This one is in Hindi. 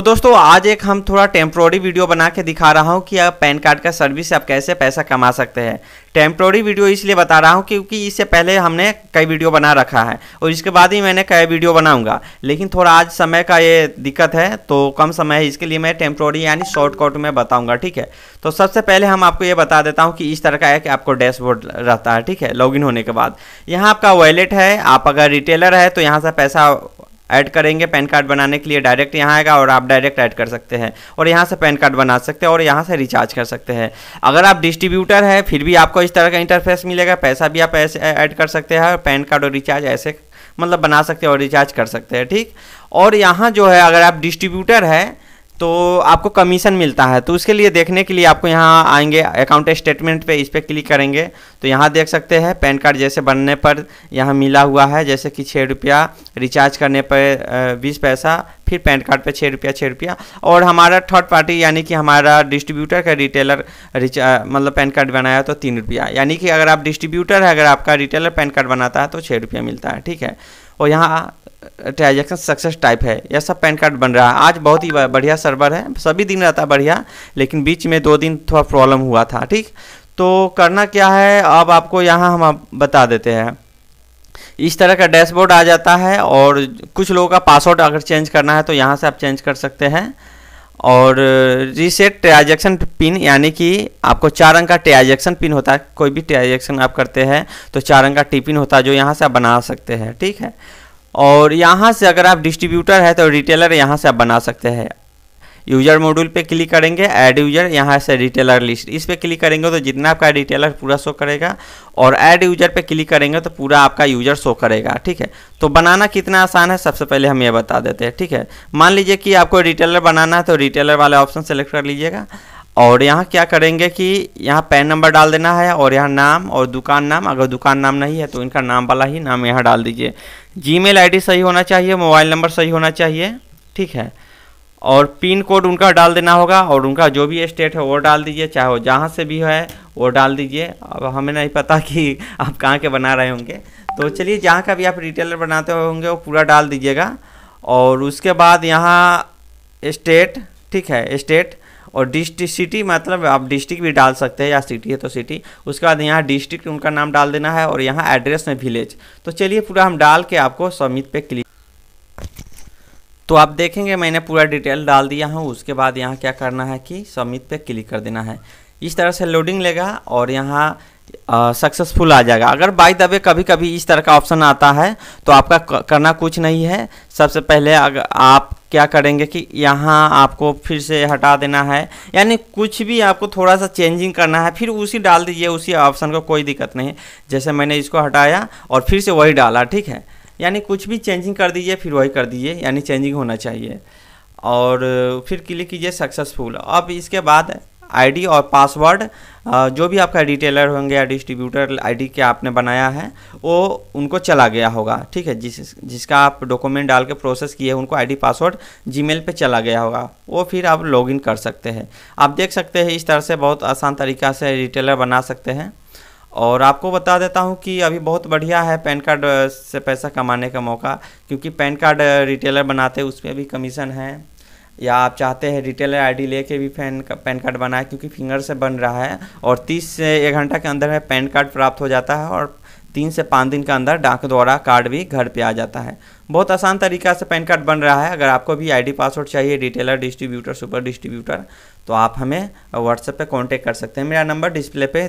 तो दोस्तों आज एक हम थोड़ा टेम्प्रोरी वीडियो बना के दिखा रहा हूँ कि आप पैन कार्ड का सर्विस से आप कैसे पैसा कमा सकते हैं टेम्प्रोरी वीडियो इसलिए बता रहा हूँ क्योंकि इससे पहले हमने कई वीडियो बना रखा है और इसके बाद ही मैंने कई वीडियो बनाऊंगा लेकिन थोड़ा आज समय का ये दिक्कत है तो कम समय है इसके लिए मैं टेम्प्रोरी यानी शॉर्टकट में बताऊँगा ठीक है तो सबसे पहले हम आपको ये बता देता हूँ कि इस तरह का है कि आपको डैशबोर्ड रहता है ठीक है लॉगिन होने के बाद यहाँ आपका वॉलेट है आप अगर रिटेलर है तो यहाँ से पैसा ऐड करेंगे पैन कार्ड बनाने के लिए डायरेक्ट यहाँ आएगा और आप डायरेक्ट ऐड कर सकते हैं और यहाँ से पैन कार्ड बना सकते हैं और यहाँ से रिचार्ज कर सकते हैं अगर आप डिस्ट्रीब्यूटर हैं फिर भी आपको इस तरह का इंटरफेस मिलेगा पैसा भी आप ऐसे ऐड कर सकते हैं और पैन कार्ड और रिचार्ज ऐसे मतलब बना सकते हैं और रिचार्ज कर सकते हैं ठीक और यहाँ जो है अगर आप डिस्ट्रीब्यूटर हैं तो आपको कमीशन मिलता है तो उसके लिए देखने के लिए आपको यहाँ आएंगे अकाउंट स्टेटमेंट पे इस पर क्लिक करेंगे तो यहाँ देख सकते हैं पैन कार्ड जैसे बनने पर यहाँ मिला हुआ है जैसे कि छः रुपया रिचार्ज करने पर बीस पैसा फिर पैन कार्ड पे छः रुपया छः रुपया और हमारा थर्ड पार्टी यानी कि हमारा डिस्ट्रीब्यूटर का रिटेलर मतलब पैन कार्ड बनाया तो तीन रुपया यानी कि अगर आप डिस्ट्रीब्यूटर है अगर आपका रिटेलर पैन कार्ड बनाता है तो छः रुपया मिलता है ठीक है और यहाँ ट्रांजेक्शन सक्सेस टाइप है यह सब पैन कार्ड बन रहा है आज बहुत ही बढ़िया सर्वर है सभी दिन रहता है बढ़िया लेकिन बीच में दो दिन थोड़ा प्रॉब्लम हुआ था ठीक तो करना क्या है अब आपको यहाँ हम बता देते हैं इस तरह का डैशबोर्ड आ जाता है और कुछ लोगों का पासवर्ड अगर चेंज करना है तो यहाँ से आप चेंज कर सकते हैं और रीसेट ट्रांजेक्शन पिन यानी कि आपको चार अंक का ट्रांजेक्शन पिन होता है कोई भी ट्रांजेक्शन आप करते हैं तो चार अंक का टी पिन होता है जो यहाँ से आप बना सकते हैं ठीक है और यहाँ से अगर आप डिस्ट्रीब्यूटर है तो रिटेलर यहाँ से आप बना सकते हैं यूजर मॉड्यूल पे क्लिक करेंगे ऐड यूजर यहाँ से रिटेलर लिस्ट इस पे क्लिक करेंगे तो जितना आपका रिटेलर पूरा शो करेगा और ऐड यूजर पे क्लिक करेंगे तो पूरा आपका यूजर शो करेगा ठीक है तो बनाना कितना आसान है सबसे पहले हम ये बता देते हैं ठीक है मान लीजिए कि आपको रिटेलर बनाना है तो रिटेलर वाला ऑप्शन सेलेक्ट कर लीजिएगा और यहाँ क्या करेंगे कि यहाँ पैन नंबर डाल देना है और यहाँ नाम और दुकान नाम अगर दुकान नाम नहीं है तो इनका नाम वाला ही नाम यहाँ डाल दीजिए जी मेल सही होना चाहिए मोबाइल नंबर सही होना चाहिए ठीक है और पिन कोड उनका डाल देना होगा और उनका जो भी स्टेट है वो डाल दीजिए चाहे वो जहाँ से भी है वो डाल दीजिए अब हमें नहीं पता कि आप कहाँ के बना रहे होंगे तो चलिए जहाँ का भी आप रिटेलर बनाते होंगे वो पूरा डाल दीजिएगा और उसके बाद यहाँ स्टेट ठीक है स्टेट और डिस्ट्रिक सिटी मतलब आप डिस्ट्रिक्ट भी डाल सकते हैं या सिटी है तो सिटी उसके बाद यहाँ डिस्ट्रिक्ट उनका नाम डाल देना है और यहाँ एड्रेस में विलेज तो चलिए पूरा हम डाल के आपको सबमिट पे क्लिक तो आप देखेंगे मैंने पूरा डिटेल डाल दिया हूँ उसके बाद यहाँ क्या करना है कि सबमिट पे क्लिक कर देना है इस तरह से लोडिंग लेगा और यहाँ सक्सेसफुल आ जाएगा अगर बाई दबे कभी कभी इस तरह का ऑप्शन आता है तो आपका करना कुछ नहीं है सबसे पहले अगर आप क्या करेंगे कि यहाँ आपको फिर से हटा देना है यानी कुछ भी आपको थोड़ा सा चेंजिंग करना है फिर उसी डाल दीजिए उसी ऑप्शन को कोई दिक्कत नहीं जैसे मैंने इसको हटाया और फिर से वही डाला ठीक है यानी कुछ भी चेंजिंग कर दीजिए फिर वही कर दीजिए यानी चेंजिंग होना चाहिए और फिर क्लिक कीजिए सक्सेसफुल अब इसके बाद आईडी और पासवर्ड जो भी आपका रिटेलर होंगे या डिस्ट्रीब्यूटर आईडी के आपने बनाया है वो उनको चला गया होगा ठीक है जिस जिसका आप डॉक्यूमेंट डाल के प्रोसेस किए उनको आईडी पासवर्ड जीमेल पे चला गया होगा वो फिर आप लॉगिन कर सकते हैं आप देख सकते हैं इस तरह से बहुत आसान तरीका से रिटेलर बना सकते हैं और आपको बता देता हूँ कि अभी बहुत बढ़िया है पैन कार्ड से पैसा कमाने का मौका क्योंकि पैन कार्ड रिटेलर बनाते उसमें भी कमीशन है या आप चाहते हैं रिटेलर आईडी लेके भी पैन पैन कार्ड बनाए क्योंकि फिंगर से बन रहा है और 30 से एक घंटा के अंदर में पैन कार्ड प्राप्त हो जाता है और तीन से पाँच दिन के अंदर डाक द्वारा कार्ड भी घर पे आ जाता है बहुत आसान तरीका से पैन कार्ड बन रहा है अगर आपको भी आईडी पासवर्ड चाहिए रिटेलर डिस्ट्रीब्यूटर सुपर डिस्ट्रीब्यूटर तो आप हमें व्हाट्सएप पे कांटेक्ट कर सकते हैं मेरा नंबर डिस्प्ले पे